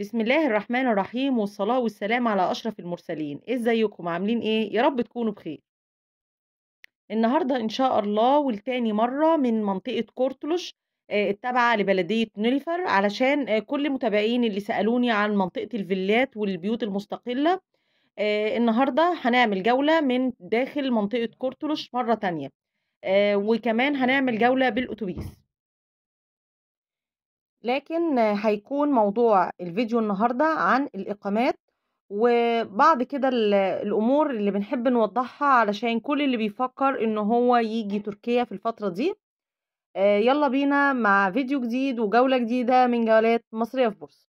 بسم الله الرحمن الرحيم والصلاة والسلام على أشرف المرسلين إيه ازيكم عاملين ايه يا رب تكونوا بخير النهاردة ان شاء الله والتاني مرة من منطقة كورتلوش آه، التابعة لبلدية نيلفر علشان آه، كل متابعين اللي سألوني عن منطقة الفيلات والبيوت المستقلة آه، النهاردة هنعمل جولة من داخل منطقة كورتلوش مرة تانية وكمان هنعمل جولة بالأتوبيس لكن هيكون موضوع الفيديو النهاردة عن الإقامات وبعض كده الأمور اللي بنحب نوضحها علشان كل اللي بيفكر إنه هو يجي تركيا في الفترة دي آه، يلا بينا مع فيديو جديد وجولة جديدة من جولات مصرية في بورصة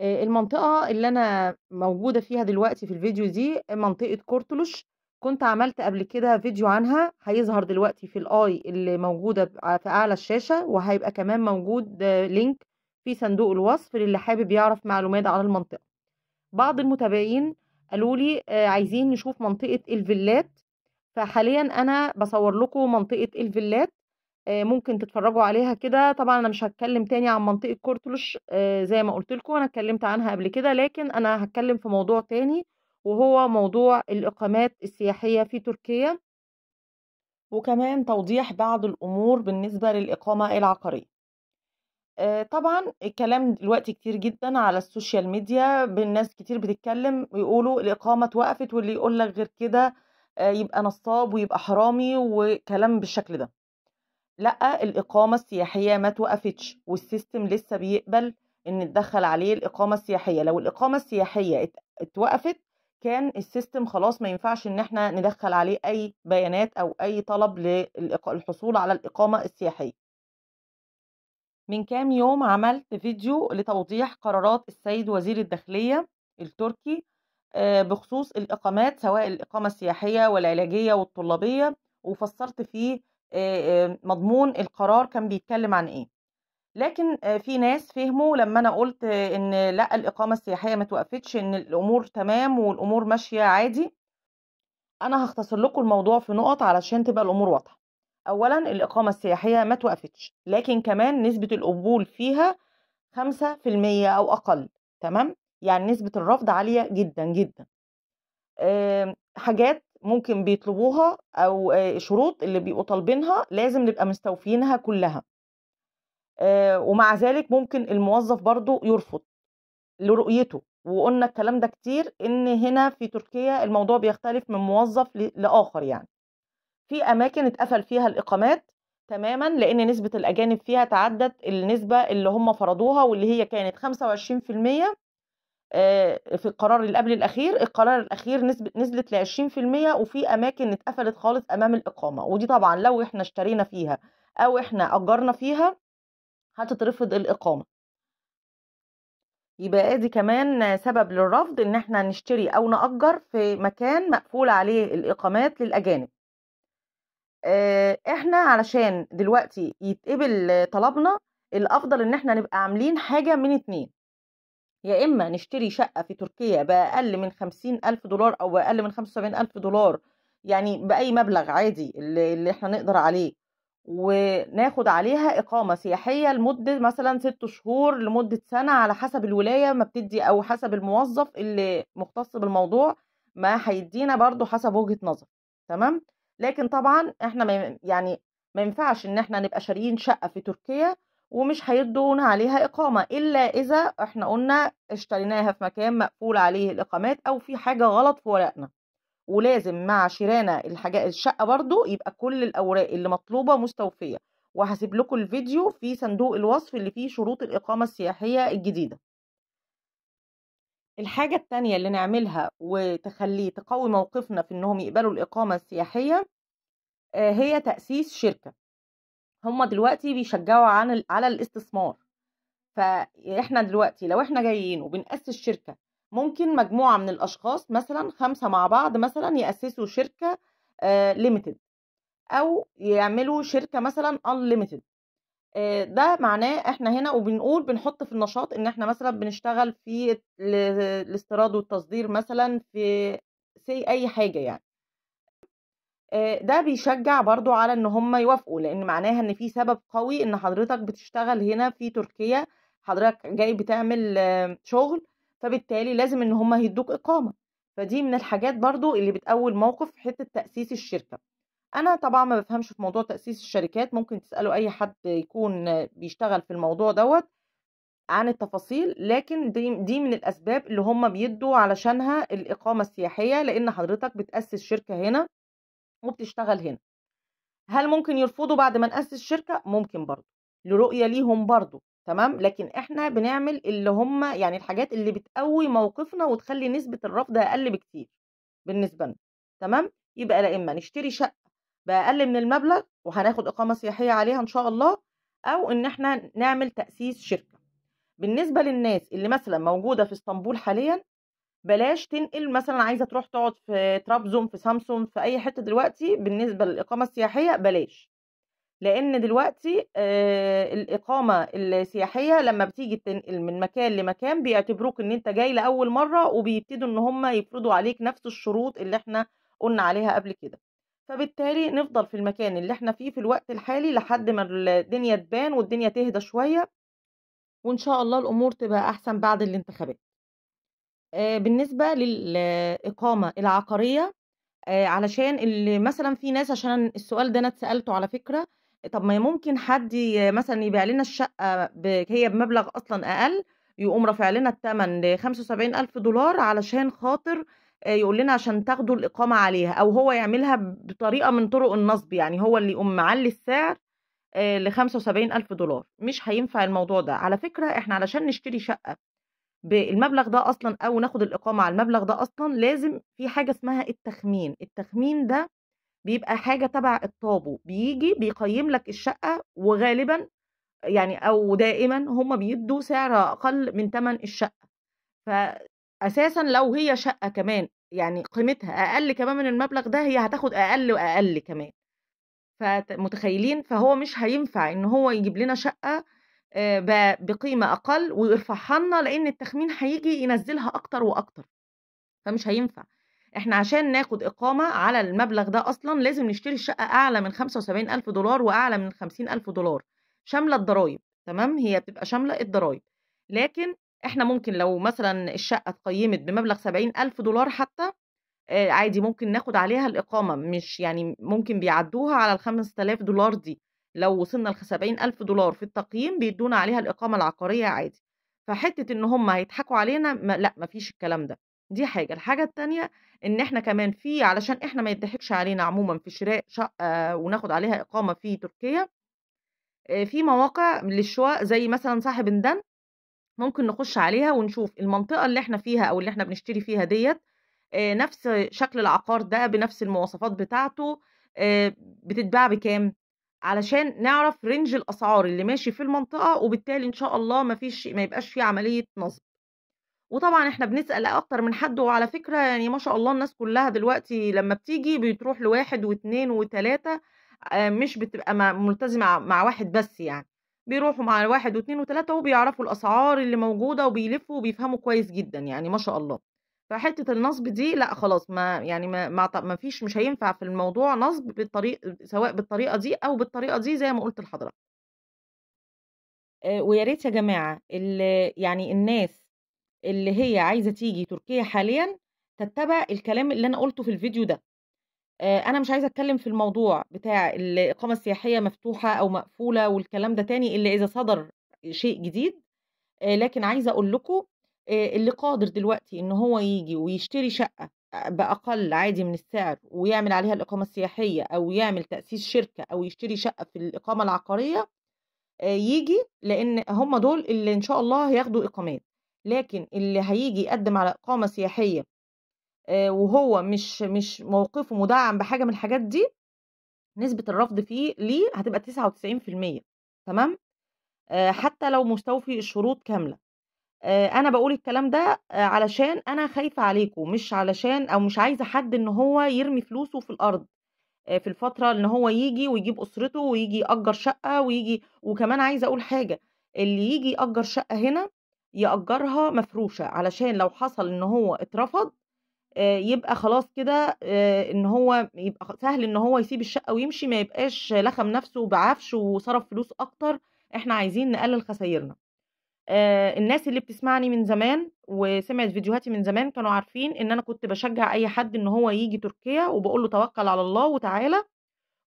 المنطقة اللي أنا موجودة فيها دلوقتي في الفيديو دي منطقة كورتلوش كنت عملت قبل كده فيديو عنها هيظهر دلوقتي في الاي اللي موجودة في أعلى الشاشة وهيبقى كمان موجود لينك في صندوق الوصف للي حابب يعرف معلومات على المنطقة بعض المتابعين قالوا لي عايزين نشوف منطقة الفيلات فحاليا أنا بصور لكم منطقة الفيلات آه، ممكن تتفرّجوا عليها كده، طبعًا أنا مش هتكلم تاني عن منطقة كورتلوش آه، زي ما قُلت لكم أنا اتكلّمت عنها قبل كده، لكن أنا هتكلم في موضوع تاني، وهو موضوع الإقامات السياحية في تركيا. وكمان توضيح بعض الأمور بالنسبة للإقامة العقارية. آه، طبعًا الكلام دلوقتي كتير جدًا على السوشيال ميديا، بالناس كتير بتتكلّم ويقولوا الإقامة اتوقفت واللي يقول لك غير كده يبقى نصّاب ويبقى حرامي وكلام بالشكل ده. لا الإقامة السياحية ما توقفتش والسيستم لسه بيقبل إن تدخل عليه الإقامة السياحية لو الإقامة السياحية اتوقفت كان السيستم خلاص ما ينفعش إن احنا ندخل عليه أي بيانات أو أي طلب للحصول على الإقامة السياحية من كام يوم عملت فيديو لتوضيح قرارات السيد وزير الداخلية التركي آه، بخصوص الإقامات سواء الإقامة السياحية والعلاجية والطلابية وفسرت فيه مضمون القرار كان بيتكلم عن ايه لكن في ناس فهموا لما انا قلت ان لا الاقامه السياحيه ما توقفتش ان الامور تمام والامور ماشيه عادي انا هختصر لكم الموضوع في نقط علشان تبقى الامور واضحه اولا الاقامه السياحيه ما توقفتش لكن كمان نسبه القبول فيها 5% او اقل تمام يعني نسبه الرفض عاليه جدا جدا آمم، حاجات ممكن بيطلبوها او شروط اللي بيبقوا طالبينها لازم نبقى مستوفينها كلها ومع ذلك ممكن الموظف برضو يرفض لرؤيته وقلنا الكلام ده كتير ان هنا في تركيا الموضوع بيختلف من موظف لاخر يعني في اماكن اتقفل فيها الاقامات تماما لان نسبه الاجانب فيها تعدت النسبه اللي هم فرضوها واللي هي كانت آه، في القرار اللي قبل الاخير القرار الاخير نزلت ل 20% وفي اماكن اتقفلت خالص امام الاقامه ودي طبعا لو احنا اشترينا فيها او احنا اجرنا فيها هتترفض الاقامه يبقى ادي كمان سبب للرفض ان احنا نشتري او نأجر في مكان مقفول عليه الاقامات للاجانب آه، احنا علشان دلوقتي يتقبل طلبنا الافضل ان احنا نبقى عاملين حاجه من اتنين يا إما نشتري شقة في تركيا بأقل من خمسين ألف دولار أو بأقل من خمسة وسبعين ألف دولار يعني بأي مبلغ عادي اللي, اللي إحنا نقدر عليه وناخد عليها إقامة سياحية لمدة مثلا ست شهور لمدة سنة على حسب الولاية ما بتدي أو حسب الموظف اللي مختص بالموضوع ما هيدينا برضو حسب وجهة نظر تمام لكن طبعا احنا يعني ما ينفعش ان احنا نبقى شاريين شقة في تركيا ومش هيدون عليها إقامة إلا إذا إحنا قلنا اشتريناها في مكان مقفول عليه الإقامات أو في حاجة غلط في ورقنا ولازم مع شرانا الحاجة الشقة برضو يبقى كل الأوراق اللي مطلوبة مستوفية وهسيب لكم الفيديو في صندوق الوصف اللي فيه شروط الإقامة السياحية الجديدة الحاجة التانية اللي نعملها وتخليه تقوي موقفنا في إنهم يقبلوا الإقامة السياحية آه، هي تأسيس شركة هم دلوقتي بيشجعوا عن ال... على الاستثمار فاحنا دلوقتي لو احنا جايين وبنأسس شركه ممكن مجموعه من الاشخاص مثلا خمسه مع بعض مثلا يأسسوا شركه ليميتد آه، او يعملوا شركه مثلا unlimited آه، ده معناه احنا هنا وبنقول بنحط في النشاط ان احنا مثلا بنشتغل في الاستيراد والتصدير مثلا في سي اي حاجه يعني آه، ده بيشجع برضو على ان هم يوافقوا لان معناها ان في سبب قوي ان حضرتك بتشتغل هنا في تركيا حضرتك جاي بتعمل شغل فبالتالي لازم ان هم هيدوك اقامه فدي من الحاجات برضو اللي بتأول موقف في حته تاسيس الشركه انا طبعا ما بفهمش في موضوع تاسيس الشركات ممكن تسالوا اي حد يكون بيشتغل في الموضوع دوت عن التفاصيل لكن دي, دي من الاسباب اللي هم بيدوا علشانها الاقامه السياحيه لان حضرتك بتاسس شركه هنا وبتشتغل هنا هل ممكن يرفضوا بعد ما نأسس شركة؟ ممكن برضه لرؤية ليهم برضه تمام لكن احنا بنعمل اللي هم يعني الحاجات اللي بتقوي موقفنا وتخلي نسبة الرفض أقل بكتير بالنسبة لنا تمام يبقى لا إما نشتري شقة بأقل من المبلغ وهناخد إقامة سياحية عليها إن شاء الله أو إن احنا نعمل تأسيس شركة بالنسبة للناس اللي مثلا موجودة في اسطنبول حاليا بلاش تنقل مثلا عايزه تروح تقعد في ترابزون في سامسون في اي حته دلوقتي بالنسبه للاقامه السياحيه بلاش لان دلوقتي آه الاقامه السياحيه لما بتيجي تنقل من مكان لمكان بيعتبروك ان انت جاي لاول مره وبيبتدوا ان هم يفرضوا عليك نفس الشروط اللي احنا قلنا عليها قبل كده فبالتالي نفضل في المكان اللي احنا فيه في الوقت الحالي لحد ما الدنيا تبان والدنيا تهدى شويه وان شاء الله الامور تبقى احسن بعد الانتخابات آه، بالنسبة للإقامة العقارية آه، علشان اللي مثلا في ناس عشان السؤال ده أنا اتسألته على فكرة طب ما ممكن حد مثلا يبيع لنا الشقة هي بمبلغ أصلا أقل يقوم رافع لنا التمن ل وسبعين ألف دولار علشان خاطر آه، يقول لنا عشان تاخدوا الإقامة عليها أو هو يعملها بطريقة من طرق النصب يعني هو اللي يقوم معلي السعر ل وسبعين ألف دولار مش هينفع الموضوع ده على فكرة إحنا علشان نشتري شقة بالمبلغ ده اصلا او ناخد الاقامه على المبلغ ده اصلا لازم في حاجه اسمها التخمين التخمين ده بيبقى حاجه تبع الطابو بيجي بيقيم لك الشقه وغالبا يعني او دائما هم بيدوا سعر اقل من ثمن الشقه فاساسا لو هي شقه كمان يعني قيمتها اقل كمان من المبلغ ده هي هتاخد اقل واقل كمان فمتخيلين فهو مش هينفع ان هو يجيب لنا شقه آه، بقيمة أقل ويرفعها لنا لأن التخمين هيجي ينزلها أكتر وأكتر فمش هينفع احنا عشان ناخد إقامة على المبلغ ده أصلا لازم نشتري الشقة أعلى من 75000 ألف دولار وأعلى من 50000 ألف دولار شاملة الضرايب تمام هي بتبقى شاملة الضرايب لكن احنا ممكن لو مثلا الشقة اتقيمت بمبلغ 70000 ألف دولار حتى آه، عادي ممكن ناخد عليها الإقامة مش يعني ممكن بيعدوها على ال 5000 دولار دي لو وصلنا لخ ألف دولار في التقييم بيدونا عليها الإقامة العقارية عادي فحتة إن هم هيضحكوا علينا ما لا مفيش الكلام ده دي حاجة الحاجة التانية إن إحنا كمان في علشان إحنا ما يضحكش علينا عموما في شراء شقة وناخد عليها إقامة في تركيا آه، في مواقع للشواء زي مثلا صاحب اندن ممكن نخش عليها ونشوف المنطقة اللي احنا فيها أو اللي احنا بنشتري فيها ديت آه، نفس شكل العقار ده بنفس المواصفات بتاعته آه، بتتباع بكام علشان نعرف رينج الأسعار اللي ماشي في المنطقة وبالتالي إن شاء الله ما فيش ما يبقاش في عملية نصب وطبعا احنا بنسأل أكتر من حد وعلى فكرة يعني ما شاء الله الناس كلها دلوقتي لما بتيجي بتروح لواحد واثنين وتلاتة آه، مش بتبقى ملتزمة مع واحد بس يعني بيروحوا مع واحد واثنين وتلاتة وبيعرفوا الأسعار اللي موجودة وبيلفوا وبيفهموا كويس جدا يعني ما شاء الله فحته النصب دي لا خلاص ما يعني ما ما, ما فيش مش هينفع في الموضوع نصب بالطريق سواء بالطريقه دي او بالطريقه دي زي ما قلت لحضرتك ويا ريت يا جماعه اللي يعني الناس اللي هي عايزه تيجي تركيا حاليا تتبع الكلام اللي انا قلته في الفيديو ده انا مش عايزه اتكلم في الموضوع بتاع الاقامه السياحيه مفتوحه او مقفوله والكلام ده تاني الا اذا صدر شيء جديد لكن عايزه اقول لكم اللي قادر دلوقتي ان هو يجي ويشتري شقه باقل عادي من السعر ويعمل عليها الاقامه السياحيه او يعمل تاسيس شركه او يشتري شقه في الاقامه العقاريه يجي لان هم دول اللي ان شاء الله هياخدوا اقامات لكن اللي هيجي يقدم على اقامه سياحيه وهو مش مش موقفه مدعم بحاجه من الحاجات دي نسبه الرفض فيه ليه هتبقى 99% تمام حتى لو مستوفي الشروط كامله آه، أنا بقول الكلام ده آه، علشان أنا خايفة عليكم، مش علشان أو مش عايزة حد إن هو يرمي فلوسه في الأرض، آه، في الفترة إن هو يجي ويجيب أسرته ويجي يأجر شقة ويجي وكمان عايزة أقول حاجة، اللي يجي يأجر شقة هنا يأجرها مفروشة، علشان لو حصل إن هو اترفض يبقى خلاص كده إن هو يبقى سهل إن هو يسيب الشقة ويمشي، ما يبقاش لخم نفسه بعفش وصرف فلوس أكتر، إحنا عايزين نقلل خسايرنا. آه الناس اللي بتسمعني من زمان وسمعت فيديوهاتي من زمان كانوا عارفين ان انا كنت بشجع اي حد ان هو يجي تركيا وبقول له توكل على الله وتعالى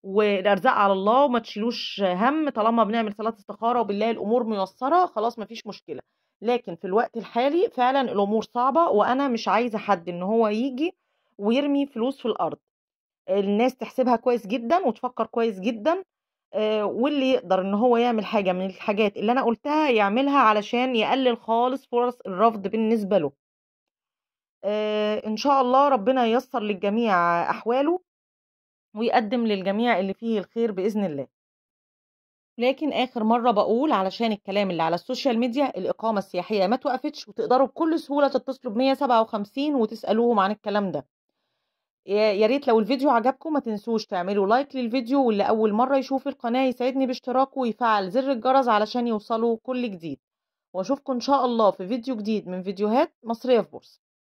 والارزاق على الله وما تشيلوش هم طالما بنعمل صلاه استخاره وبالله الامور ميسره خلاص مفيش مشكله لكن في الوقت الحالي فعلا الامور صعبه وانا مش عايزه حد ان هو يجي ويرمي فلوس في الارض الناس تحسبها كويس جدا وتفكر كويس جدا آه، واللي يقدر ان هو يعمل حاجه من الحاجات اللي انا قلتها يعملها علشان يقلل خالص فرص الرفض بالنسبه له آه، ان شاء الله ربنا ييسر للجميع احواله ويقدم للجميع اللي فيه الخير باذن الله لكن اخر مره بقول علشان الكلام اللي على السوشيال ميديا الاقامه السياحيه ما توقفتش وتقدروا بكل سهوله تتصلوا ب 157 وتسالوهم عن الكلام ده يا ريت لو الفيديو عجبكم ما تنسوش تعملوا لايك للفيديو واللي أول مرة يشوف القناة يساعدني باشتراكه ويفعل زر الجرس علشان يوصله كل جديد وأشوفكم إن شاء الله في فيديو جديد من فيديوهات مصرية في بورصة